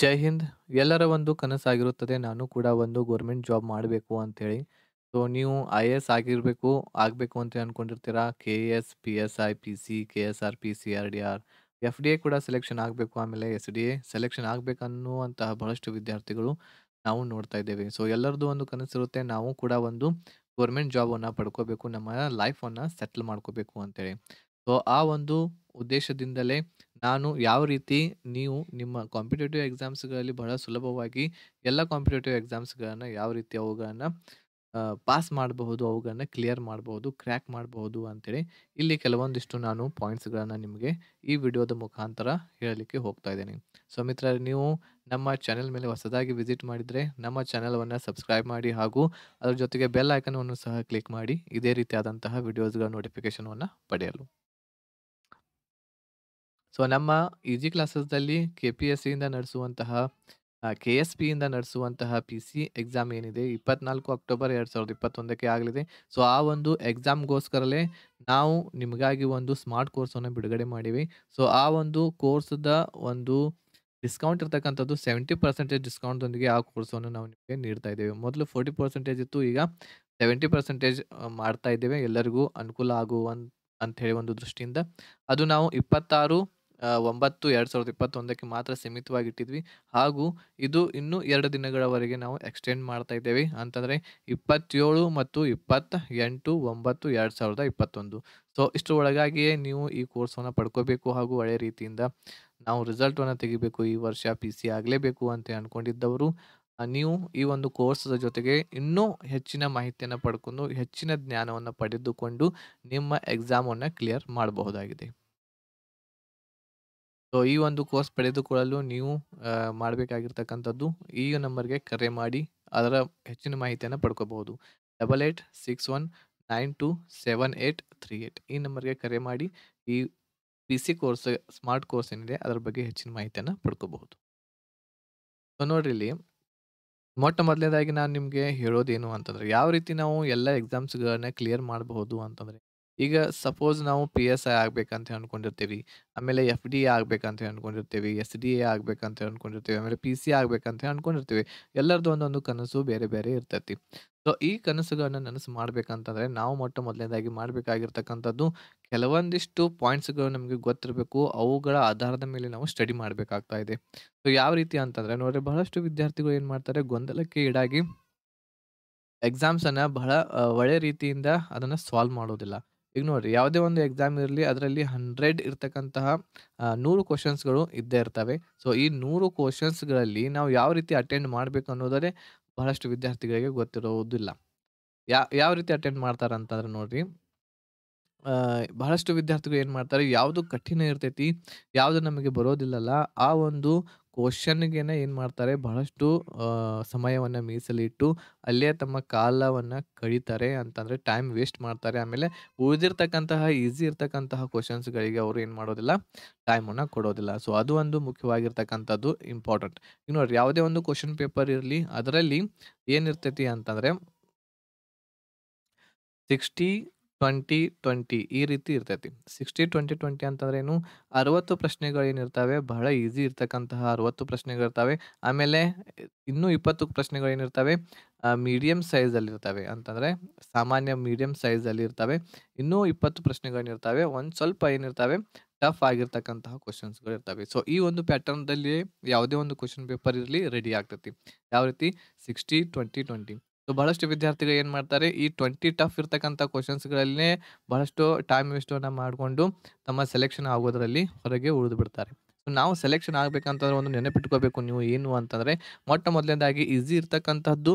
ಜೈ ಹಿಂದ್ ಎಲ್ಲರ ಒಂದು ಕನಸಾಗಿರುತ್ತದೆ ನಾನು ಕೂಡ ಒಂದು ಗೌರ್ಮೆಂಟ್ ಜಾಬ್ ಮಾಡಬೇಕು ಅಂಥೇಳಿ ಸೊ ನೀವು ಐ ಎ ಎಸ್ ಆಗಿರಬೇಕು ಆಗಬೇಕು ಅಂತ ಅಂದ್ಕೊಂಡಿರ್ತೀರಾ K S P S I P C K S R P C R D R F D A ಕೂಡ ಸೆಲೆಕ್ಷನ್ ಆಗಬೇಕು ಆಮೇಲೆ ಎಸ್ ಡಿ ಎ ಸೆಲೆಕ್ಷನ್ ಆಗಬೇಕನ್ನುವಂತಹ ಬಹಳಷ್ಟು ವಿದ್ಯಾರ್ಥಿಗಳು ನಾವು ನೋಡ್ತಾ ಇದ್ದೇವೆ ಸೊ ಎಲ್ಲರದ್ದು ಒಂದು ಕನಸಿರುತ್ತೆ ನಾವು ಕೂಡ ಒಂದು ಗೌರ್ಮೆಂಟ್ ಜಾಬನ್ನು ಪಡ್ಕೋಬೇಕು ನಮ್ಮ ಲೈಫನ್ನು ಸೆಟ್ಲ್ ಮಾಡ್ಕೋಬೇಕು ಅಂತೇಳಿ ಸೊ ಆ ಒಂದು ಉದ್ದೇಶದಿಂದಲೇ ನಾನು ಯಾವ ರೀತಿ ನೀವು ನಿಮ್ಮ ಕಾಂಪಿಟೇಟಿವ್ ಎಕ್ಸಾಮ್ಸ್‌ಗಳಲ್ಲಿ ಬಹಳ ಸುಲಭವಾಗಿ ಎಲ್ಲ ಕಾಂಪಿಟೇಟಿವ್ ಎಕ್ಸಾಮ್ಸ್ಗಳನ್ನು ಯಾವ ರೀತಿ ಅವುಗಳನ್ನು ಪಾಸ್ ಮಾಡಬಹುದು, ಅವುಗಳನ್ನು ಕ್ಲಿಯರ್ ಮಾಡಬಹುದು, ಕ್ರ್ಯಾಕ್ ಮಾಡಬಹುದು ಅಂತೇಳಿ ಇಲ್ಲಿ ಕೆಲವೊಂದಿಷ್ಟು ನಾನು ಪಾಯಿಂಟ್ಸ್ಗಳನ್ನು ನಿಮಗೆ ಈ ವಿಡಿಯೋದ ಮುಖಾಂತರ ಹೇಳಲಿಕ್ಕೆ ಹೋಗ್ತಾ ಇದ್ದೀನಿ ಸೊ ಮಿತ್ರ ನೀವು ನಮ್ಮ ಚಾನೆಲ್ ಮೇಲೆ ಹೊಸದಾಗಿ ವಿಸಿಟ್ ಮಾಡಿದರೆ ನಮ್ಮ ಚಾನಲ್ವನ್ನು ಸಬ್ಸ್ಕ್ರೈಬ್ ಮಾಡಿ ಹಾಗೂ ಅದರ ಜೊತೆಗೆ ಬೆಲ್ ಐಕನ್ವನ್ನು ಸಹ ಕ್ಲಿಕ್ ಮಾಡಿ. ಇದೇ ರೀತಿಯಾದಂತಹ ವಿಡಿಯೋಸ್‌ಗಳ ನೋಟಿಫಿಕೇಷನ್ವನ್ನು ಪಡೆಯಲು. ಸೊ ನಮ್ಮ ಜಿ ಕ್ಲಾಸಸ್ದಲ್ಲಿ ಕೆ ಪಿ ಎಸ್ ಸಿಯಿಂದ ನಡೆಸುವಂತಹ ಕೆ ಎಸ್ ಪಿಯಿಂದ ನಡೆಸುವಂತಹ ಪಿ ಸಿ ಎಕ್ಸಾಮ್ ಏನಿದೆ ಇಪ್ಪತ್ನಾಲ್ಕು ಅಕ್ಟೋಬರ್ ಎರಡು ಸಾವಿರದ ಇಪ್ಪತ್ತೊಂದಕ್ಕೆ ಆಗಲಿದೆ ಸೊ ಆ ಒಂದು ಎಕ್ಸಾಮ್ಗೋಸ್ಕರಲ್ಲೇ ನಾವು ನಿಮಗಾಗಿ ಒಂದು ಸ್ಮಾರ್ಟ್ ಕೋರ್ಸನ್ನು ಬಿಡುಗಡೆ ಮಾಡಿವಿ ಸೊ ಆ ಒಂದು ಕೋರ್ಸದ ಒಂದು ಡಿಸ್ಕೌಂಟ್ ಇರ್ತಕ್ಕಂಥದ್ದು ಸೆವೆಂಟಿ ಪರ್ಸೆಂಟೇಜ್ ಡಿಸ್ಕೌಂಟ್ದೊಂದಿಗೆ ಆ ಕೋರ್ಸನ್ನು ನಾವು ನಿಮಗೆ ನೀಡ್ತಾ ಇದ್ದೇವೆ ಮೊದಲು ಫೋರ್ಟಿ ಪರ್ಸೆಂಟೇಜ್ ಇತ್ತು ಈಗ ಸೆವೆಂಟಿ ಪರ್ಸೆಂಟೇಜ್ ಮಾಡ್ತಾ ಇದ್ದೇವೆ ಎಲ್ಲರಿಗೂ ಅನುಕೂಲ ಆಗುವ ಅಂಥೇಳಿ ಒಂದು ದೃಷ್ಟಿಯಿಂದ ಅದು ನಾವು ಇಪ್ಪತ್ತಾರು ಒಂಬತ್ತು ಎರಡು ಸಾವಿರದ ಇಪ್ಪತ್ತೊಂದಕ್ಕೆ ಮಾತ್ರ ಸೀಮಿತವಾಗಿಟ್ಟಿದ್ವಿ ಹಾಗೂ ಇದು ಇನ್ನೂ ಎರಡು ದಿನಗಳವರೆಗೆ ನಾವು ಎಕ್ಸ್ಟೆಂಡ್ ಮಾಡ್ತಾ ಇದ್ದೇವೆ ಅಂತಂದರೆ ಇಪ್ಪತ್ತೇಳು ಮತ್ತು ಇಪ್ಪತ್ತ ಎಂಟು ಒಂಬತ್ತು ಎರಡು ಸಾವಿರದ ಇಪ್ಪತ್ತೊಂದು ಸೊ ಇಷ್ಟು ಒಳಗಾಗಿಯೇ ನೀವು ಈ ಕೋರ್ಸನ್ನು ಪಡ್ಕೋಬೇಕು ಹಾಗೂ ಒಳ್ಳೆಯ ರೀತಿಯಿಂದ ನಾವು ರಿಸಲ್ಟನ್ನು ತೆಗಿಬೇಕು ಈ ವರ್ಷ ಪಿ ಸಿ ಆಗಲೇಬೇಕು ಅಂತ ಅಂದ್ಕೊಂಡಿದ್ದವರು ನೀವು ಈ ಒಂದು ಕೋರ್ಸದ ಜೊತೆಗೆ ಇನ್ನೂ ಹೆಚ್ಚಿನ ಮಾಹಿತಿಯನ್ನು ಪಡ್ಕೊಂಡು ಹೆಚ್ಚಿನ ಜ್ಞಾನವನ್ನು ಪಡೆದುಕೊಂಡು ನಿಮ್ಮ ಎಕ್ಸಾಮನ್ನು ಕ್ಲಿಯರ್ ಮಾಡಬಹುದಾಗಿದೆ ಸೊ ಈ ಒಂದು ಕೋರ್ಸ್ ಪಡೆದುಕೊಳ್ಳಲು ನೀವು ಮಾಡಬೇಕಾಗಿರ್ತಕ್ಕಂಥದ್ದು ಈ ನಂಬರ್ಗೆ ಕರೆ ಮಾಡಿ ಅದರ ಹೆಚ್ಚಿನ ಮಾಹಿತಿಯನ್ನು ಪಡ್ಕೋಬಹುದು double eight six one nine two seven eight three eight ಈ ನಂಬರ್ಗೆ ಕರೆ ಮಾಡಿ ಈ P C course smart course ಏನಿದೆ ಅದರ ಬಗ್ಗೆ ಹೆಚ್ಚಿನ ಮಾಹಿತಿಯನ್ನು ಪಡ್ಕೋಬಹುದು ಸೊ ನೋಡ್ರಿ ಇಲ್ಲಿ ಮೊಟ್ಟ ಮೊದಲನೇದಾಗಿ ನಾನು ನಿಮಗೆ ಹೇಳೋದೇನು ಅಂತಂದರೆ ಯಾವ ರೀತಿ ನಾವು ಎಲ್ಲ ಎಕ್ಸಾಮ್ಸ್ಗಳನ್ನ ಕ್ಲಿಯರ್ ಮಾಡಬಹುದು ಅಂತಂದರೆ ಈಗ ಸಪೋಸ್ ನಾವು ಪಿ ಎಸ್ ಐ ಆಗ್ಬೇಕಂತ ಅನ್ಕೊಂಡಿರ್ತೀವಿ. ಆಮೇಲೆ ಎಫ್ ಡಿ ಎ ಆಗ್ಬೇಕಂತ ಅನ್ಕೊಂಡಿರ್ತೀವಿ. ಎಸ್ ಡಿ ಎ ಆಗ್ಬೇಕಂತ ಅನ್ಕೊಂಡಿರ್ತೀವಿ. ಆಮೇಲೆ ಪಿ ಸಿ ಆಗ್ಬೇಕಂತ ಅನ್ಕೊಂಡಿರ್ತೀವಿ. ಎಲ್ಲರದ್ದು ಒಂದೊಂದು ಕನಸು ಬೇರೆ ಬೇರೆ ಇರ್ತೈತಿ. ಸೊ ಈ ಕನಸುಗಳನ್ನ ನನಸು ಮಾಡ್ಬೇಕಂತಂದ್ರೆ ನಾವು ಮೊಟ್ಟ ಮೊದಲನೇದಾಗಿ ಮಾಡ್ಬೇಕಾಗಿರ್ತಕ್ಕಂಥದ್ದು ಕೆಲವೊಂದಿಷ್ಟು ಪಾಯಿಂಟ್ಸ್‌ಗಳು ನಮಗೆ ಗೊತ್ತಿರಬೇಕು. ಅವುಗಳ ಆಧಾರದ ಮೇಲೆ ನಾವು ಸ್ಟಡಿ ಮಾಡಬೇಕಾಗ್ತಾ ಇದೆ. ಸೊ ಯಾವ ರೀತಿ ಅಂತಂದ್ರೆ ನೋಡ್ರಿ ಬಹಳಷ್ಟು ವಿದ್ಯಾರ್ಥಿಗಳು ಏನು ಮಾಡ್ತಾರೆ ಗೊಂದಲಕ್ಕೆ ಈಡಾಗಿ ಎಕ್ಸಾಮ್ಸ್ ಬಹಳ ಒಳ್ಳೆ ರೀತಿಯಿಂದ ಅದನ್ನ ಸಾಲ್ವ್ ಮಾಡೋದಿಲ್ಲ. ಈಗ ನೋಡ್ರಿ ಯಾವುದೇ ಒಂದು ಎಕ್ಸಾಮ್ ಇರಲಿ ಅದರಲ್ಲಿ ಹಂಡ್ರೆಡ್ ಇರ್ತಕ್ಕಂತಹ ನೂರು ಕ್ವಶನ್ಸ್ಗಳು ಇದ್ದೇ ಇರ್ತವೆ ಸೊ ಈ ನೂರು ಕ್ವಶನ್ಸ್ಗಳಲ್ಲಿ ನಾವು ಯಾವ ರೀತಿ ಅಟೆಂಡ್ ಮಾಡಬೇಕು ಅನ್ನೋದರೇ ಬಹಳಷ್ಟು ವಿದ್ಯಾರ್ಥಿಗಳಿಗೆ ಗೊತ್ತಿರುವುದಿಲ್ಲ ಯಾವ ರೀತಿ ಅಟೆಂಡ್ ಮಾಡ್ತಾರೆ ಅಂತಂದ್ರೆ ನೋಡ್ರಿ ಬಹಳಷ್ಟು ವಿದ್ಯಾರ್ಥಿಗಳು ಏನು ಮಾಡ್ತಾರೆ ಯಾವುದು ಕಠಿಣ ಇರ್ತೈತಿ ಯಾವುದು ನಮಗೆ ಬರೋದಿಲ್ಲಲ್ಲ ಆ ಒಂದು ಕ್ವಶನ್ಗೇನೆ ಏನು ಮಾಡ್ತಾರೆ ಬಹಳಷ್ಟು ಸಮಯವನ್ನು ಮೀಸಲಿಟ್ಟು ಅಲ್ಲೇ ತಮ್ಮ ಕಾಲವನ್ನು ಕಳೀತಾರೆ ಅಂತಂದ್ರೆ ಟೈಮ್ ವೇಸ್ಟ್ ಮಾಡ್ತಾರೆ ಆಮೇಲೆ ಉಳಿದಿರ್ತಕ್ಕಂತಹ ಈಸಿ ಇರ್ತಕ್ಕಂತಹ ಕ್ವಶನ್ಸ್ಗಳಿಗೆ ಅವರು ಏನು ಮಾಡೋದಿಲ್ಲ ಟೈಮನ್ನು ಕೊಡೋದಿಲ್ಲ ಸೊ ಅದು ಒಂದು ಮುಖ್ಯವಾಗಿರ್ತಕ್ಕಂಥದ್ದು ಇಂಪಾರ್ಟೆಂಟ್ ಈಗ ನೋಡ್ರಿ ಯಾವುದೇ ಒಂದು ಕ್ವಶನ್ ಪೇಪರ್ ಇರಲಿ ಅದರಲ್ಲಿ ಏನಿರ್ತೈತಿ ಅಂತಂದ್ರೆ ಸಿಕ್ಸ್ಟಿ ಟ್ವೆಂಟಿ ಟ್ವೆಂಟಿ ಈ ರೀತಿ ಇರ್ತೈತಿ ಸಿಕ್ಸ್ಟಿ ಟ್ವೆಂಟಿ ಟ್ವೆಂಟಿ ಅಂತಂದ್ರೆ ಏನು ಅರವತ್ತು ಪ್ರಶ್ನೆಗಳೇನಿರ್ತವೆ ಬಹಳ ಈಸಿ ಇರ್ತಕ್ಕಂತಹ ಅರವತ್ತು ಪ್ರಶ್ನೆಗಳಿರ್ತವೆ ಆಮೇಲೆ ಇನ್ನೂ ಇಪ್ಪತ್ತು ಪ್ರಶ್ನೆಗಳೇನಿರ್ತವೆ ಅಲ್ಲಿ ಇರ್ತವೆ ಅಂತಂದರೆ ಸಾಮಾನ್ಯ ಮೀಡಿಯಮ್ ಸೈಜಲ್ಲಿ ಇರ್ತವೆ ಇನ್ನೂ ಇಪ್ಪತ್ತು ಪ್ರಶ್ನೆಗಳೇನಿರ್ತವೆ ಒಂದು ಸ್ವಲ್ಪ ಏನಿರ್ತವೆ ಟಫ್ ಆಗಿರ್ತಕ್ಕಂತಹ ಕ್ವಶನ್ಸ್ಗಳು ಇರ್ತವೆ ಸೊ ಈ ಒಂದು ಪ್ಯಾಟರ್ನಲ್ಲಿ ಯಾವುದೇ ಒಂದು ಕ್ವಶನ್ ಪೇಪರ್ ಇರಲಿ ರೆಡಿ ಆಗ್ತೈತಿ ಯಾವ ರೀತಿ ಸಿಕ್ಸ್ಟಿ ಟ್ವೆಂಟಿ ಟ್ವೆಂಟಿ ಸೊ ಬಹಳಷ್ಟು ವಿದ್ಯಾರ್ಥಿಗಳು ಏನು ಮಾಡ್ತಾರೆ ಈ ಟ್ವೆಂಟಿ ಟಫ್ ಇರ್ತಕ್ಕಂಥ ಕ್ವಶನ್ಸ್ಗಳಲ್ಲೇ ಬಹಳಷ್ಟು ಟೈಮ್ ವೇಸ್ಟನ್ನು ಮಾಡಿಕೊಂಡು ತಮ್ಮ ಸೆಲೆಕ್ಷನ್ ಆಗೋದರಲ್ಲಿ ಹೊರಗೆ ಉಳಿದು ಬಿಡ್ತಾರೆ ನಾವು ಸೆಲೆಕ್ಷನ್ ಆಗಬೇಕಂತಂದ್ರೆ ಒಂದು ನೆನಪಿಟ್ಕೋಬೇಕು ನೀವು ಏನು ಅಂತಂದರೆ ಮೊಟ್ಟ ಮೊದಲನೇದಾಗಿ ಈಸಿ ಇರ್ತಕ್ಕಂಥದ್ದು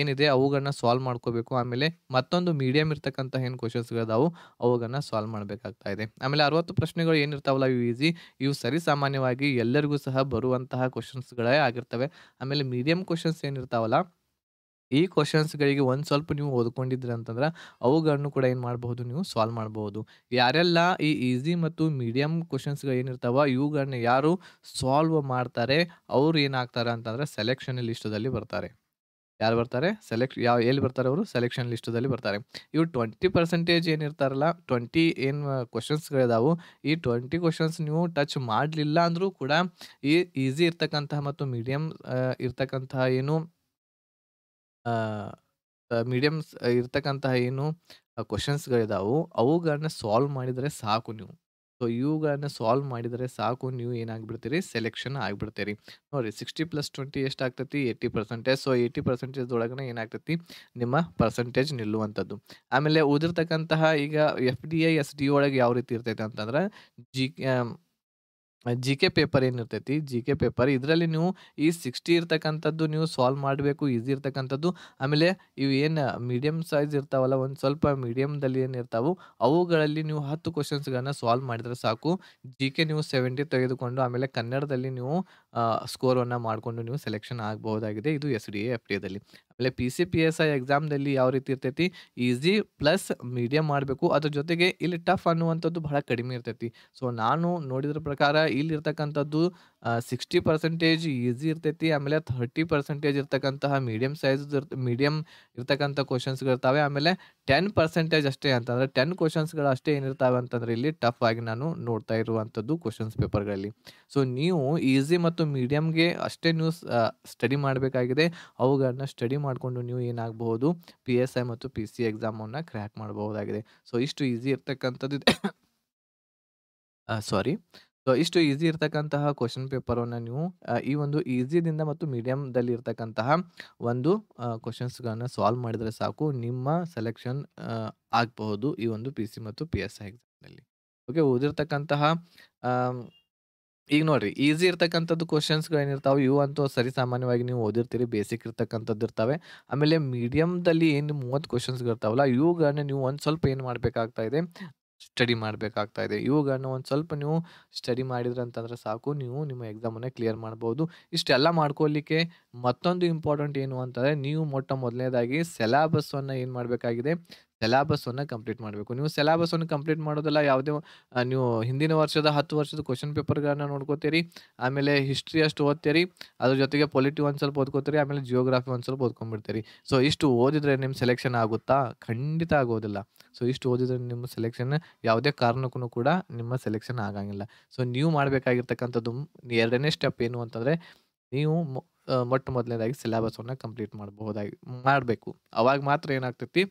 ಏನಿದೆ ಅವುಗಳನ್ನ ಸಾಲ್ವ್ ಮಾಡ್ಕೋಬೇಕು ಆಮೇಲೆ ಮತ್ತೊಂದು ಮೀಡಿಯಮ್ ಇರ್ತಕ್ಕಂಥ ಏನು ಕ್ವಶನ್ಸ್ಗಳಿದಾವೆ ಅವುಗಳನ್ನ ಸಾಲ್ವ್ ಮಾಡಬೇಕಾಗ್ತಾ ಇದೆ ಆಮೇಲೆ ಅರವತ್ತು ಪ್ರಶ್ನೆಗಳು ಏನಿರ್ತಾವಲ್ಲ ಇವು ಈಸಿ ಇವು ಸಾಮಾನ್ಯವಾಗಿ ಎಲ್ಲರಿಗೂ ಸಹ ಬರುವಂತಹ ಕ್ವಶನ್ಸ್ಗಳೇ ಆಗಿರ್ತವೆ ಆಮೇಲೆ ಮೀಡಿಯಮ್ ಕ್ವಶನ್ಸ್ ಏನಿರ್ತಾವಲ್ಲ ಈ ಕ್ವಶನ್ಸ್ಗಳಿಗೆ ಒಂದು ಸ್ವಲ್ಪ ನೀವು ಓದ್ಕೊಂಡಿದ್ರಿ ಅಂತಂದ್ರೆ ಅವುಗಳನ್ನು ಕೂಡ ಏನು ಮಾಡಬಹುದು ನೀವು ಸಾಲ್ವ್ ಮಾಡಬಹುದು ಯಾರೆಲ್ಲ ಈ ಈಸಿ ಮತ್ತು ಮೀಡಿಯಮ್ ಕ್ವಶನ್ಸ್ಗಳು ಏನಿರ್ತಾವ ಇವುಗಳನ್ನ ಯಾರು ಸಾಲ್ವ್ ಮಾಡ್ತಾರೆ ಅವ್ರು ಏನಾಗ್ತಾರೆ ಅಂತಂದ್ರೆ ಸೆಲೆಕ್ಷನ್ ಲಿಸ್ಟದಲ್ಲಿ ಬರ್ತಾರೆ ಯಾರು ಬರ್ತಾರೆ ಸೆಲೆಕ್ಟ್ ಯಾವ ಎಲ್ಲಿ ಬರ್ತಾರೆ ಅವರು ಸೆಲೆಕ್ಷನ್ ಲಿಸ್ಟದಲ್ಲಿ ಬರ್ತಾರೆ ಇವು ಟ್ವೆಂಟಿ ಪರ್ಸೆಂಟೇಜ್ ಏನಿರ್ತಾರಲ್ಲ ಟ್ವೆಂಟಿ ಏನು ಕ್ವಶನ್ಸ್ಗಳಿದಾವೆ ಈ ಟ್ವೆಂಟಿ ಕ್ವಶನ್ಸ್ ನೀವು ಟಚ್ ಮಾಡಲಿಲ್ಲ ಅಂದರೂ ಕೂಡ ಈ ಈಸಿ ಇರ್ತಕ್ಕಂತಹ ಮತ್ತು ಮೀಡಿಯಮ್ ಇರ್ತಕ್ಕಂತಹ ಏನು ಮೀಡಿಯಮ್ಸ್ ಇರ್ತಕ್ಕಂತಹ ಏನು ಕ್ವಶನ್ಸ್ಗಳಿದಾವೆ ಅವುಗಳನ್ನ ಸಾಲ್ವ್ ಮಾಡಿದರೆ ಸಾಕು ನೀವು. ಸೊ ಇವುಗಳನ್ನ ಸಾಲ್ವ್ ಮಾಡಿದರೆ ಸಾಕು ನೀವು ಏನಾಗ್ಬಿಡ್ತೀರಿ, ಸೆಲೆಕ್ಷನ್ ಆಗ್ಬಿಡ್ತೀರಿ. ಪ್ಲಸ್ ಟ್ವೆಂಟಿ ಎಷ್ಟಾಗ್ತೈತಿ? ಪರ್ಸೆಂಟೇಜ್ ಸೊ ಪರ್ಸೆಂಟೇಜ್ ಒಳಗನೆ ಏನಾಗ್ತೈತಿ? ನಿಮ್ಮ ಪರ್ಸೆಂಟೇಜ್ ನಿಲ್ಲುವಂಥದ್ದು. ಆಮೇಲೆ ಓದಿರ್ತಕ್ಕಂತಹ ಈಗ ಎಫ್-ಡಿ-ಐ, ಎಸ್ ಡಿ ಒಳಗೆ ಯಾವ ರೀತಿ ಇರ್ತೈತೆ ಅಂತಂದ್ರೆ ಜಿ ಜಿ ಕೆ ಪೇಪರ್ ಏನಿರ್ತೈತಿ ಜಿ ಕೆ ಪೇಪರ್ ಇದರಲ್ಲಿ ನೀವು ಈ ಸಿಕ್ಸ್ಟಿ ಇರ್ತಕ್ಕಂಥದ್ದು ನೀವು ಸಾಲ್ವ್ ಮಾಡಬೇಕು ಈಸಿ ಇರ್ತಕ್ಕಂಥದ್ದು ಆಮೇಲೆ ಇವು ಏನು ಮೀಡಿಯಮ್ ಸೈಜ್ ಇರ್ತಾವಲ್ಲ ಒಂದು ಸ್ವಲ್ಪ ಮೀಡಿಯಮ್ದಲ್ಲಿ ಏನು ಅವುಗಳಲ್ಲಿ ನೀವು ಹತ್ತು ಕ್ವಶನ್ಸ್ಗಳನ್ನು ಸಾಲ್ವ್ ಮಾಡಿದರೆ ಸಾಕು ಜಿ ಕೆ ನೀವು ಸೆವೆಂಟಿ ತೆಗೆದುಕೊಂಡು ಆಮೇಲೆ ಕನ್ನಡದಲ್ಲಿ ನೀವು ಸ್ಕೋರನ್ನು ಮಾಡಿಕೊಂಡು ನೀವು ಸೆಲೆಕ್ಷನ್ ಆಗಬಹುದಾಗಿದೆ ಇದು S D A F D ಎದಲ್ಲಿ ಆಮೇಲೆ P C P S I ಎಕ್ಸಾಮ್ದಲ್ಲಿ ಯಾವ ರೀತಿ ಇರ್ತೈತಿ ಈಸಿ ಪ್ಲಸ್ ಮೀಡಿಯಂ ಮಾಡಬೇಕು ಅದ್ರ ಜೊತೆಗೆ ಇಲ್ಲಿ ಟಫ್ ಅನ್ನುವಂಥದ್ದು ಬಹಳ ಕಡಿಮೆ ಇರ್ತೈತಿ ಸೊ ನಾನು ನೋಡಿದ್ರ ಪ್ರಕಾರ ಇಲ್ಲಿರ್ತಕ್ಕಂಥದ್ದು ಸಿಕ್ಸ್ಟಿ ಪರ್ಸೆಂಟೇಜ್ ಈಸಿ ಇರ್ತೈತಿ ಆಮೇಲೆ ಥರ್ಟಿ ಪರ್ಸೆಂಟೇಜ್ ಇರ್ತಕ್ಕಂತಹ ಮೀಡಿಯಂ ಸೈಜ್ ಮೀಡಿಯಂ ಇರ್ತಕ್ಕಂಥ ಕ್ವಶನ್ಸ್ಗಳಿರ್ತಾವೆ ಆಮೇಲೆ ಟೆನ್ ಪರ್ಸೆಂಟೇಜ್ ಅಷ್ಟೇ ಅಂತಂದರೆ ಟೆನ್ ಕ್ವಶನ್ಸ್ಗಳು ಅಷ್ಟೇ ಏನಿರ್ತಾವೆ ಅಂತಂದರೆ ಇಲ್ಲಿ ಟಫ್ ಆಗಿ ನಾನು ನೋಡ್ತಾ ಇರುವಂಥದ್ದು ಕ್ವಶನ್ಸ್ ಪೇಪರ್ಗಳಲ್ಲಿ ಸೊ ನೀವು ಈಸಿ ಮತ್ತು ಮೀಡಿಯಮ್ಗೆ ಅಷ್ಟೇ ನೀವು ಸ್ಟಡಿ ಮಾಡಬೇಕಾಗಿದೆ ಅವುಗಳನ್ನ ಸ್ಟಡಿ ಮಾಡಿಕೊಂಡು ನೀವು ಏನಾಗಬಹುದು ಪಿ ಎಸ್ ಐ ಮತ್ತು ಪಿ ಸಿ ಎಕ್ಸಾಮನ್ನು ಕ್ರ್ಯಾಕ್ ಮಾಡಬಹುದಾಗಿದೆ ಸೊ ಇಷ್ಟು ಈಸಿ ಇರ್ತಕ್ಕಂಥದ್ದು ಸಾರಿ ಸೊ ಇಷ್ಟು ಈಸಿ ಇರ್ತಕ್ಕಂತಹ ಕ್ವಶನ್ ಪೇಪರನ್ನು ನೀವು ಈ ಒಂದು ಈಸಿದಿಂದ ಮತ್ತು ಮೀಡಿಯಮ್ದಲ್ಲಿ ಇರ್ತಕ್ಕಂತಹ ಒಂದು ಕ್ವಶನ್ಸ್ಗಳನ್ನು ಸಾಲ್ವ್ ಮಾಡಿದರೆ ಸಾಕು ನಿಮ್ಮ ಸೆಲೆಕ್ಷನ್ ಆಗಬಹುದು ಈ ಒಂದು ಪಿ ಸಿ ಮತ್ತು ಪಿ ಎಸ್ ಐ ಎಕ್ಸಾಮ್ನಲ್ಲಿ ಓಕೆ ಓದಿರ್ತಕ್ಕಂತಹ ಈಗ ನೋಡ್ರಿ ಈಸಿ ಇರ್ತಕ್ಕಂಥದ್ದು ಏನಿರ್ತಾವೆ ಇವು ಅಂತೂ ಸರಿ ಸಾಮಾನ್ಯವಾಗಿ ನೀವು ಓದಿರ್ತೀರಿ ಬೇಸಿಕ್ ಇರ್ತಕ್ಕಂಥದ್ದು ಇರ್ತವೆ ಆಮೇಲೆ ಮೀಡಿಯಮ್ದಲ್ಲಿ ಏನು ಮೂವತ್ತು ಇರ್ತಾವಲ್ಲ ಇವುಗಳನ್ನ ನೀವು ಒಂದು ಸ್ವಲ್ಪ ಏನು ಮಾಡಬೇಕಾಗ್ತಾ ಇದೆ ಸ್ಟಡಿ ಮಾಡಬೇಕಾಗ್ತಾ ಇದೆ ಇವುಗಳನ್ನ ಒಂದು ಸ್ವಲ್ಪ ನೀವು ಸ್ಟಡಿ ಮಾಡಿದ್ರೆ ಅಂತಂದ್ರೆ ಸಾಕು ನೀವು ನಿಮ್ಮ ಎಕ್ಸಾಮನ್ನು ಕ್ಲಿಯರ್ ಮಾಡ್ಬೋದು ಇಷ್ಟೆಲ್ಲ ಮಾಡ್ಕೊಳ್ಳಿಕ್ಕೆ ಮತ್ತೊಂದು ಇಂಪಾರ್ಟೆಂಟ್ ಏನು ಅಂತಂದರೆ ನೀವು ಮೊಟ್ಟ ಮೊದಲನೇದಾಗಿ ಸೆಲಾಬಸ್ಸನ್ನು ಏನು ಮಾಡಬೇಕಾಗಿದೆ ಸೆಲಾಬಸ್ ಅನ್ನ ಕಂಪ್ಲೀಟ್ ಮಾಡಬೇಕು ನೀವು ಸೆಲಾಬಸ್ ಅನ್ನು ಕಂಪ್ಲೀಟ್ ಮಾಡೋದಲ್ಲ ಯಾವುದೇ ನೀವು ಹಿಂದಿನ ವರ್ಷದ ಹತ್ತು ವರ್ಷದ ಕ್ವಶನ್ ಪೇಪರ್ಗಳನ್ನ ನೋಡ್ಕೋತೀರಿ ಆಮೇಲೆ ಹಿಸ್ಟ್ರಿ ಅಷ್ಟು ಓದ್ತೀರಿ ಅದ್ರ ಜೊತೆಗೆ ಪೊಲಿಟಿ ಒಂದು ಸ್ವಲ್ಪ ಓದ್ಕೋತೀರಿ ಆಮೇಲೆ ಜಿಯೋಗ್ರಫಿ ಒಂದು ಸ್ವಲ್ಪ ಓದ್ಕೊಂಡ್ಬಿಡ್ತೀರಿ ಸೊ ಇಷ್ಟು ಓದಿದ್ರೆ ನಿಮ್ಮ ಸೆಲೆಕ್ಷನ್ ಆಗುತ್ತಾ ಖಂಡಿತ ಆಗೋದಿಲ್ಲ ಸೊ ಇಷ್ಟು ಓದಿದ್ರೆ ನಿಮ್ಮ ಸೆಲೆಕ್ಷನ್ ಯಾವುದೇ ಕಾರಣಕ್ಕೂ ಕೂಡ ನಿಮ್ಮ ಸೆಲೆಕ್ಷನ್ ಆಗಂಗಿಲ್ಲ ಸೊ ನೀವು ಮಾಡಬೇಕಾಗಿರ್ತಕ್ಕಂಥದ್ದು ಎರಡನೇ ಸ್ಟೆಪ್ ಏನು ಅಂತಂದರೆ ನೀವು ಮೊಟ್ಟ ಮೊದಲನೇದಾಗಿ ಅನ್ನ ಕಂಪ್ಲೀಟ್ ಮಾಡಬಹುದಾಗಿ ಮಾಡಬೇಕು ಅವಾಗ ಮಾತ್ರ ಏನಾಗ್ತೈತಿ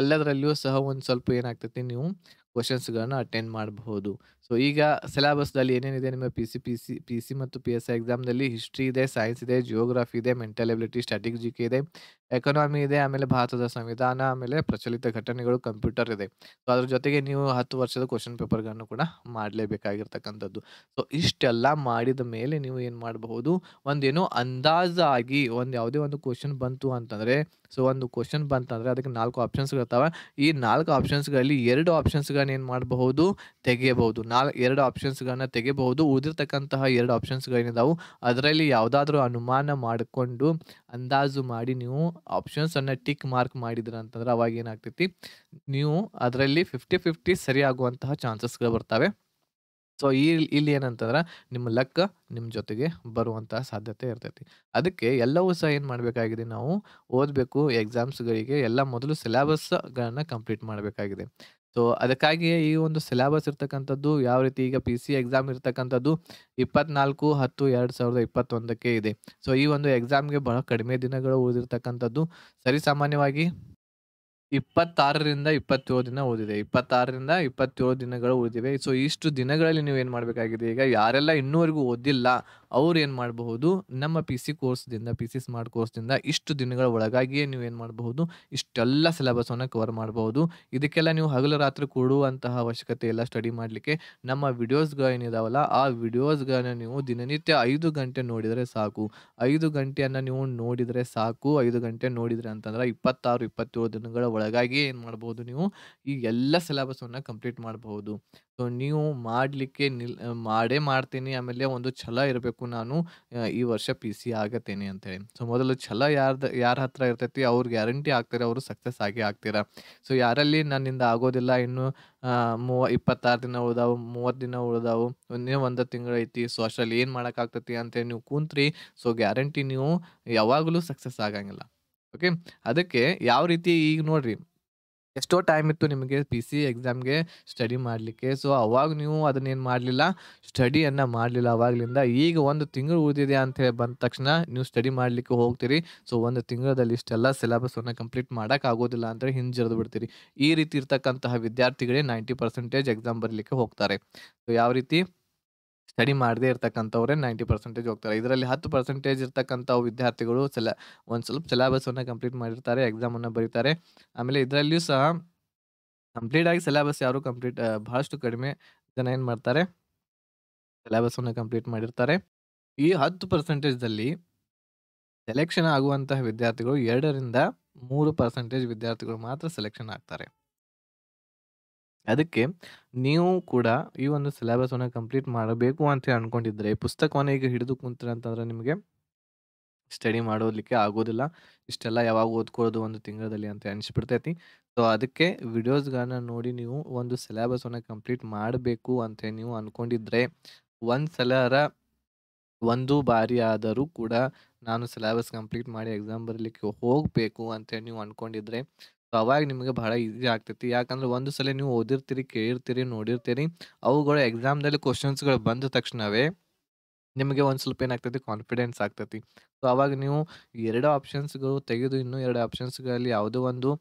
ಎಲ್ಲದರಲ್ಲಿಯೂ ಸಹ ಒಂದು ಸ್ವಲ್ಪ ಏನಾಗ್ತೈತಿ ನೀವು ಕ್ವಶನ್ಸ್ಗಳನ್ನು ಅಟೆಂಡ್ ಮಾಡಬಹುದು ಸೊ ಈಗ ಸಿಲೆಬಸ್ದಲ್ಲಿ ಏನೇನಿದೆ ನಿಮ್ಮ P C P C P C ಮತ್ತು ಪಿ ಎಸ್ ಐ ಎಕ್ಸಾಮ್ನಲ್ಲಿ ಹಿಸ್ಟ್ರಿ ಇದೆ ಸೈನ್ಸ್ ಇದೆ ಜಿಯೋಗ್ರಫಿ ಇದೆ mental ability static G K ಇದೆ ಎಕನಾಮಿ ಇದೆ ಆಮೇಲೆ ಭಾರತದ ಸಂವಿಧಾನ ಆಮೇಲೆ ಪ್ರಚಲಿತ ಘಟನೆಗಳು ಕಂಪ್ಯೂಟರ್ ಇದೆ ಸೊ ಅದ್ರ ಜೊತೆಗೆ ನೀವು ಹತ್ತು ವರ್ಷದ ಕ್ವಶನ್ ಪೇಪರ್ಗಳನ್ನು ಕೂಡ ಮಾಡಲೇಬೇಕಾಗಿರ್ತಕ್ಕಂಥದ್ದು ಸೊ ಇಷ್ಟೆಲ್ಲ ಮಾಡಿದ ಮೇಲೆ ನೀವು ಏನು ಮಾಡಬಹುದು ಒಂದೇನೋ ಅಂದಾಜಾಗಿ ಒಂದು ಯಾವುದೇ ಒಂದು ಕ್ವಶನ್ ಬಂತು ಅಂತಂದರೆ ಸೊ ಒಂದು ಕ್ವಶನ್ ಬಂತಂದರೆ ಅದಕ್ಕೆ ನಾಲ್ಕು ಆಪ್ಷನ್ಸ್ಗಳಿರ್ತಾವೆ ಈ ನಾಲ್ಕು ಆಪ್ಷನ್ಸ್ಗಳಲ್ಲಿ ಎರಡು ಆಪ್ಷನ್ಸ್ಗಳು ಏನು ಮಾಡಬಹುದು ತೆಗೆಯಬಹುದು ನಾಲ್ಕು ಎರಡು ಆಪ್ಷನ್ಸ್ಗಳನ್ನ ತೆಗೆಯಬಹುದು ಉದಿರ್ತಕ್ಕಂತಹ ಎರಡು ಆಪ್ಷನ್ಸ್ಗಳೇನಿದಾವೆ ಅದರಲ್ಲಿ ಯಾವುದಾದ್ರೂ ಅನುಮಾನ ಮಾಡಿಕೊಂಡು ಅಂದಾಜು ಮಾಡಿ ನೀವು ಆಪ್ಷನ್ಸನ್ನು ಟಿಕ್ ಮಾರ್ಕ್ ಮಾಡಿದ್ರ ಅಂತಂದ್ರೆ ಅವಾಗ ಏನಾಗ್ತೈತಿ ನೀವು ಅದರಲ್ಲಿ ಫಿಫ್ಟಿ ಫಿಫ್ಟಿ ಸರಿ ಆಗುವಂತಹ ಚಾನ್ಸಸ್ಗಳು ಬರ್ತವೆ ಸೊ ಈ ಇಲ್ಲಿ ಏನಂತಂದ್ರೆ ನಿಮ್ಮ ಲಕ್ ನಿಮ್ಮ ಜೊತೆಗೆ ಬರುವಂತಹ ಸಾಧ್ಯತೆ ಇರ್ತೈತಿ ಅದಕ್ಕೆ ಎಲ್ಲವೂ ಸಹ ಏನು ಮಾಡಬೇಕಾಗಿದೆ ನಾವು ಓದಬೇಕು ಎಕ್ಸಾಮ್ಸ್ಗಳಿಗೆ ಎಲ್ಲ ಮೊದಲು ಸಿಲೆಬಸ್ಗಳನ್ನು ಕಂಪ್ಲೀಟ್ ಮಾಡಬೇಕಾಗಿದೆ ಸೊ ಅದಕ್ಕಾಗಿಯೇ ಈ ಒಂದು ಸಿಲೆಬಸ್ ಇರ್ತಕ್ಕಂಥದ್ದು ಯಾವ ರೀತಿ ಈಗ ಪಿ ಸಿ ಎಕ್ಸಾಮ್ ಇರ್ತಕ್ಕಂಥದ್ದು ಇಪ್ಪತ್ನಾಲ್ಕು ಹತ್ತು ಎರಡು ಸಾವಿರದ ಇಪ್ಪತ್ತೊಂದಕ್ಕೆ ಇದೆ ಸೊ ಈ ಒಂದು ಎಕ್ಸಾಮ್ಗೆ ಬಹಳ ಕಡಿಮೆ ದಿನಗಳು ಉಳಿದಿರ್ತಕ್ಕಂಥದ್ದು ಸಾಮಾನ್ಯವಾಗಿ ಇಪ್ಪತ್ತಾರರಿಂದ ಇಪ್ಪತ್ತೇಳು ದಿನ ಉಳಿದಿದೆ ಇಪ್ಪತ್ತಾರರಿಂದ ಇಪ್ಪತ್ತೇಳು ದಿನಗಳು ಉಳಿದಿವೆ ಸೊ ಇಷ್ಟು ದಿನಗಳಲ್ಲಿ ನೀವು ಏನು ಮಾಡಬೇಕಾಗಿದೆ ಈಗ ಯಾರೆಲ್ಲ ಇನ್ನೂವರೆಗೂ ಓದಿಲ್ಲ ಅವ್ರು ಏನು ಮಾಡಬಹುದು ನಮ್ಮ ಪಿ ಸಿ ದಿಂದ ಪಿ ಸಿ ಸ್ಮಾರ್ಟ್ ಕೋರ್ಸ್ದಿಂದ ಇಷ್ಟು ದಿನಗಳ ಒಳಗಾಗಿಯೇ ನೀವು ಏನು ಮಾಡಬಹುದು ಇಷ್ಟೆಲ್ಲ ಸಿಲೆಬಸನ್ನು ಕವರ್ ಮಾಡಬಹುದು ಇದಕ್ಕೆಲ್ಲ ನೀವು ಹಗಲು ರಾತ್ರಿ ಕೂಡುವಂತಹ ಅವಶ್ಯಕತೆ ಇಲ್ಲ ಸ್ಟಡಿ ಮಾಡಲಿಕ್ಕೆ ನಮ್ಮ ವಿಡಿಯೋಸ್ಗಳೇನಿದಾವಲ್ಲ ಆ ವಿಡಿಯೋಸ್ಗಳನ್ನ ನೀವು ದಿನನಿತ್ಯ ಐದು ಗಂಟೆ ನೋಡಿದರೆ ಸಾಕು ಐದು ಗಂಟೆಯನ್ನು ನೀವು ನೋಡಿದರೆ ಸಾಕು ಐದು ಗಂಟೆ ನೋಡಿದರೆ ಅಂತಂದ್ರೆ ಇಪ್ಪತ್ತಾರು ಇಪ್ಪತ್ತೇಳು ದಿನಗಳ ಒಳಗಾಗಿಯೇ ಏನು ಮಾಡಬಹುದು ನೀವು ಈ ಎಲ್ಲ ಸಿಲೆಬಸನ್ನು ಕಂಪ್ಲೀಟ್ ಮಾಡಬಹುದು ಸೊ ನೀವು ಮಾಡ್ಲಿಕ್ಕೆ ನಿಲ್ ಮಾಡೇ ಮಾಡ್ತೀನಿ. ಆಮೇಲೆ ಒಂದು ಛಲ ಇರಬೇಕು ನಾನು ಈ ವರ್ಷ ಪಿ ಸಿ ಆಗತೇನೆ ಅಂತೇಳಿ. ಸೊ ಮೊದಲು ಛಲ ಯಾರ್ದ ಯಾರ ಹತ್ರ ಇರ್ತೈತಿ ಅವ್ರು ಗ್ಯಾರಂಟಿ ಆಗ್ತಾರೆ ಅವರು ಸಕ್ಸಸ್ ಆಗಿ ಆಗ್ತೀರಾ. ಸೊ ಯಾರಲ್ಲಿ ನನ್ನಿಂದ ಆಗೋದಿಲ್ಲ ಇನ್ನು ಮೂವ ಇಪ್ಪತ್ತಾರು ದಿನ ಉಳಿದಾವು, ಮೂವತ್ತು ದಿನ ಉಳಿದಾವು, ಇನ್ನೇ ತಿಂಗಳು ಐತಿ ಸೊ ಅಷ್ಟರಲ್ಲಿ ಏನು ಮಾಡೋಕ್ಕಾಗ್ತೈತಿ ಅಂತೇಳಿ ನೀವು ಕೂತ್ರಿ. ಸೊ ಗ್ಯಾರಂಟಿ ನೀವು ಯಾವಾಗಲೂ ಸಕ್ಸಸ್ ಆಗಂಗಿಲ್ಲ. ಓಕೆ. ಅದಕ್ಕೆ ಯಾವ ರೀತಿ ಈಗ ನೋಡ್ರಿ ಎಷ್ಟೋ ಟೈಮ್ ಇತ್ತು ನಿಮಗೆ ಪಿ ಸಿ ಎಕ್ಸಾಮ್ಗೆ ಸ್ಟಡಿ ಮಾಡಲಿಕ್ಕೆ ಸೊ ಅವಾಗ ನೀವು ಅದನ್ನೇನು ಮಾಡಲಿಲ್ಲ ಸ್ಟಡಿಯನ್ನು ಮಾಡಲಿಲ್ಲ ಅವಾಗಲಿಂದ ಈಗ ಒಂದು ತಿಂಗಳು ಉಳಿದಿದೆ ಅಂತ ಹೇಳಿ ಬಂದ ತಕ್ಷಣ ನೀವು ಸ್ಟಡಿ ಮಾಡಲಿಕ್ಕೆ ಹೋಗ್ತೀರಿ ಸೊ ಒಂದು ತಿಂಗಳಲ್ಲಿ ಇಷ್ಟೆಲ್ಲ ಸಿಲೆಬಸ್ಸನ್ನು ಕಂಪ್ಲೀಟ್ ಮಾಡೋಕ್ಕಾಗೋದಿಲ್ಲ ಅಂದರೆ ಹಿಂಜರಿದು ಬಿಡ್ತೀರಿ ಈ ರೀತಿ ಇರ್ತಕ್ಕಂತಹ ವಿದ್ಯಾರ್ಥಿಗಳೇ ನೈಂಟಿ ಪರ್ಸೆಂಟೇಜ್ ಎಕ್ಸಾಮ್ ಬರಲಿಕ್ಕೆ ಹೋಗ್ತಾರೆ ಸೊ ಯಾವ ರೀತಿ ಸ್ಟಡಿ ಮಾಡದೇ ಇರ್ತಕ್ಕಂಥವರೇ ನೈಂಟಿ ಪರ್ಸೆಂಟೇಜ್ ಹೋಗ್ತಾರೆ ಇದರಲ್ಲಿ ಹತ್ತು ಪರ್ಸೆಂಟೇಜ್ ಇರ್ತಕ್ಕಂಥ ವಿದ್ಯಾರ್ಥಿಗಳು ಸೆಲ ಒಂದು ಸ್ವಲ್ಪ ಸಿಲೆಬಸ್ಸನ್ನು ಕಂಪ್ಲೀಟ್ ಮಾಡಿರ್ತಾರೆ ಎಕ್ಸಾಮನ್ನು ಬರೀತಾರೆ ಆಮೇಲೆ ಇದರಲ್ಲಿಯೂ ಸಹ ಕಂಪ್ಲೀಟ್ ಆಗಿ ಸಿಲೆಬಸ್ ಯಾರು ಕಂಪ್ಲೀಟ್ ಬಹಳಷ್ಟು ಕಡಿಮೆ ಜನ ಏನು ಮಾಡ್ತಾರೆ ಸಿಲೆಬಸ್ಸನ್ನು ಕಂಪ್ಲೀಟ್ ಮಾಡಿರ್ತಾರೆ ಈ ಹತ್ತು ಪರ್ಸೆಂಟೇಜ್ದಲ್ಲಿ ಸೆಲೆಕ್ಷನ್ ಆಗುವಂತಹ ವಿದ್ಯಾರ್ಥಿಗಳು ಎರಡರಿಂದ ಮೂರು ಪರ್ಸೆಂಟೇಜ್ ವಿದ್ಯಾರ್ಥಿಗಳು ಮಾತ್ರ ಸೆಲೆಕ್ಷನ್ ಆಗ್ತಾರೆ ಅದಕ್ಕೆ ನೀವು ಕೂಡ ಈ ಒಂದು ಸಿಲೆಬಸನ್ನು ಕಂಪ್ಲೀಟ್ ಮಾಡಬೇಕು ಅಂತ ಅಂದ್ಕೊಂಡಿದ್ರೆ ಪುಸ್ತಕವನ್ನು ಈಗ ಹಿಡಿದು ಅಂತಂದ್ರೆ ನಿಮಗೆ ಸ್ಟಡಿ ಮಾಡೋದಕ್ಕೆ ಆಗೋದಿಲ್ಲ ಇಷ್ಟೆಲ್ಲ ಯಾವಾಗ ಓದ್ಕೊಳ್ಳೋದು ಒಂದು ತಿಂಗಳಲ್ಲಿ ಅಂತ ಅನಿಸ್ಬಿಡ್ತೈತಿ ಸೊ ಅದಕ್ಕೆ ವಿಡಿಯೋಸ್ಗಳನ್ನ ನೋಡಿ ನೀವು ಒಂದು ಸಿಲೆಬಸನ್ನು ಕಂಪ್ಲೀಟ್ ಮಾಡಬೇಕು ಅಂತ ನೀವು ಅಂದ್ಕೊಂಡಿದ್ರೆ ಒಂದು ಸಲರ ಒಂದು ಬಾರಿ ಆದರೂ ಕೂಡ ನಾನು ಸಿಲೆಬಸ್ ಕಂಪ್ಲೀಟ್ ಮಾಡಿ ಎಕ್ಸಾಮ್ ಬರಲಿಕ್ಕೆ ಹೋಗಬೇಕು ಅಂತ ನೀವು ಅಂದ್ಕೊಂಡಿದ್ರೆ ಸೊ ಅವಾಗ ನಿಮಗೆ ಬಹಳ ಈಸಿ ಆಗ್ತೈತಿ ಯಾಕಂದ್ರೆ ಒಂದು ಸಲ ನೀವು ಓದಿರ್ತೀರಿ ಕೇಳಿರ್ತೀರಿ ನೋಡಿರ್ತೀರಿ ಅವುಗಳು ಎಕ್ಸಾಮ್ದಲ್ಲಿ ಕ್ವಶನ್ಸ್ಗಳು ಬಂದ ತಕ್ಷಣವೇ ನಿಮಗೆ ಒಂದು ಸ್ವಲ್ಪ ಏನಾಗ್ತೈತಿ ಕಾನ್ಫಿಡೆನ್ಸ್ ಆಗ್ತೈತಿ ಸೊ ಅವಾಗ ನೀವು ಎರಡು ಆಪ್ಷನ್ಸ್ಗಳು ತೆಗೆದು ಇನ್ನೂ ಎರಡು ಆಪ್ಷನ್ಸ್ಗಳಲ್ಲಿ ಯಾವುದೋ ಒಂದು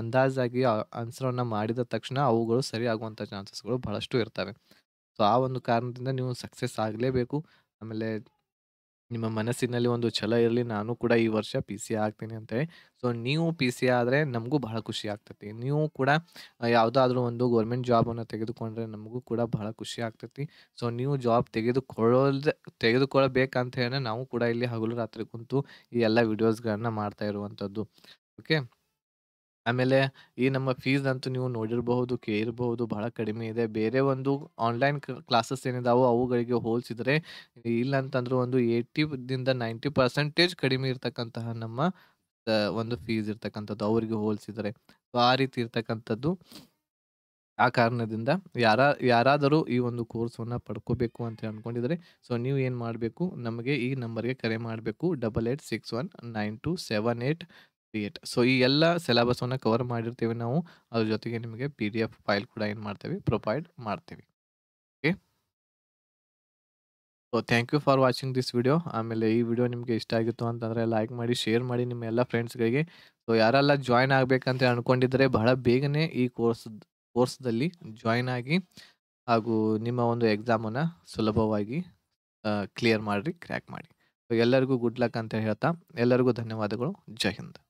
ಅಂದಾಜಾಗಿ ಆನ್ಸರನ್ನು ಮಾಡಿದ ತಕ್ಷಣ ಅವುಗಳು ಸರಿ ಆಗುವಂಥ ಚಾನ್ಸಸ್ಗಳು ಬಹಳಷ್ಟು ಇರ್ತವೆ ಸೊ ಆ ಒಂದು ಕಾರಣದಿಂದ ನೀವು ಸಕ್ಸಸ್ ಆಗಲೇಬೇಕು ಆಮೇಲೆ ನಿಮ್ಮ ಮನಸ್ಸಿನಲ್ಲಿ ಒಂದು ಛಲ ಇರಲಿ ನಾನು ಕೂಡ ಈ ವರ್ಷ ಪಿ ಸಿ ಆಗ್ತೀನಿ ಅಂತೇಳಿ ಸೊ ನೀವು ಪಿ ಸಿ ಆದರೆ ನಮಗೂ ಬಹಳ ಖುಷಿ ಆಗ್ತೈತಿ ನೀವು ಕೂಡ ಯಾವುದಾದ್ರೂ ಒಂದು ಗೌರ್ಮೆಂಟ್ ಜಾಬನ್ನು ತೆಗೆದುಕೊಂಡ್ರೆ ನಮಗೂ ಕೂಡ ಬಹಳ ಖುಷಿ ಆಗ್ತೈತಿ ಸೊ ನೀವು ಜಾಬ್ ತೆಗೆದುಕೊಳ್ಳೋದು ತೆಗೆದುಕೊಳ್ಳಬೇಕಂತ ಹೇಳಿದ್ರೆ ನಾವು ಕೂಡ ಇಲ್ಲಿ ಹಗಲು ರಾತ್ರಿ ಕುಂತು ಈ ಎಲ್ಲ ವಿಡಿಯೋಸ್ಗಳನ್ನು ಮಾಡ್ತಾ ಇರುವಂಥದ್ದು ಓಕೆ ಆಮೇಲೆ ಈ ನಮ್ಮ ಫೀಸ್ ಅಂತೂ ನೀವು ನೋಡಿರಬಹುದು, ಕೇಳಿರಬಹುದು ಬಹಳ ಕಡಿಮೆ ಇದೆ. ಬೇರೆ ಒಂದು ಆನ್‌ಲೈನ್ ಕ್ ಕ್ಲಾಸಸ್ ಏನಿದಾವೋ ಅವುಗಳಿಗೆ ಇಲ್ಲ ಅಂತಂದ್ರೆ ಒಂದು ನೈಂಟಿ ಪರ್ಸೆಂಟೇಜ್ ಕಡಿಮೆ ಇರ್ತಕ್ಕಂತಹ ನಮ್ಮ ಒಂದು ಫೀಸ್ ಇರ್ತಕ್ಕಂಥದ್ದು ಅವರಿಗೆ ಹೋಲಿಸಿದರೆ. ಸೊ ಆ ರೀತಿ ಇರ್ತಕ್ಕಂಥದ್ದು. ಆ ಕಾರಣದಿಂದ ಯಾರ ಯಾರಾದರೂ ಈ ಒಂದು ಕೋರ್ಸನ್ನು ಪಡ್ಕೋಬೇಕು ಅಂತ ಅನ್ಕೊಂಡಿದ್ರೆ, ಸೊ ನೀವು ಏನು ಮಾಡಬೇಕು, ನಮಗೆ ಈ ನಂಬರ್‌ಗೆ ಕರೆ ಮಾಡಬೇಕು. Double six one nine two seven eight create so ಈ ಎಲ್ಲ ಸಿಲೆಬಸನ್ನು ಕವರ್ ಮಾಡಿರ್ತೀವಿ ನಾವು ಅದ್ರ ಜೊತೆಗೆ ನಿಮಗೆ ಪಿ ಡಿ ಎಫ್ ಫೈಲ್ ಕೂಡ ಏನು ಮಾಡ್ತೀವಿ ಪ್ರೊವೈಡ್ ಮಾಡ್ತೀವಿ okay so thank you for watching this video ಆಮೇಲೆ ಈ ವಿಡಿಯೋ ನಿಮಗೆ ಇಷ್ಟ ಆಗಿತ್ತು ಅಂತಂದರೆ ಲೈಕ್ ಮಾಡಿ ಶೇರ್ ಮಾಡಿ ನಿಮ್ಮ ಎಲ್ಲ ಫ್ರೆಂಡ್ಸ್ಗಳಿಗೆ ಸೊ ಯಾರೆಲ್ಲ ಜಾಯ್ನ್ ಆಗಬೇಕಂತ ಅಂದ್ಕೊಂಡಿದ್ದರೆ ಬಹಳ ಬೇಗನೆ ಈ ಕೋರ್ಸ್ ಕೋರ್ಸ್ದಲ್ಲಿ ಜಾಯ್ನ್ ಆಗಿ ಹಾಗೂ ನಿಮ್ಮ ಒಂದು ಎಕ್ಸಾಮನ್ನು ಸುಲಭವಾಗಿ ಕ್ಲಿಯರ್ ಮಾಡಿರಿ ಕ್ರ್ಯಾಕ್ ಮಾಡಿ ಎಲ್ಲರಿಗೂ ಗುಡ್ ಲಕ್ ಅಂತ ಹೇಳ್ತಾ ಎಲ್ಲರಿಗೂ ಧನ್ಯವಾದಗಳು ಜೈ ಹಿಂದ್